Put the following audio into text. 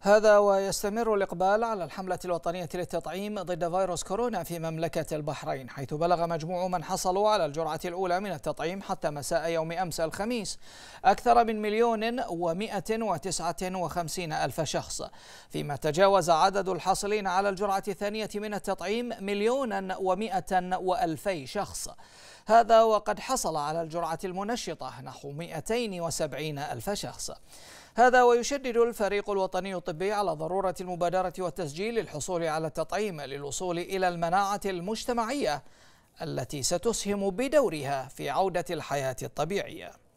هذا ويستمر الإقبال على الحملة الوطنية للتطعيم ضد فيروس كورونا في مملكة البحرين حيث بلغ مجموع من حصلوا على الجرعة الأولى من التطعيم حتى مساء يوم أمس الخميس أكثر من مليون ومائة وتسعة وخمسين ألف شخص فيما تجاوز عدد الحاصلين على الجرعة الثانية من التطعيم مليونا ومائة وألفي شخص هذا وقد حصل على الجرعة المنشطة نحو 270 ألف شخص هذا ويشدد الفريق الوطني الطبي على ضرورة المبادرة والتسجيل للحصول على التطعيم للوصول إلى المناعة المجتمعية التي ستسهم بدورها في عودة الحياة الطبيعية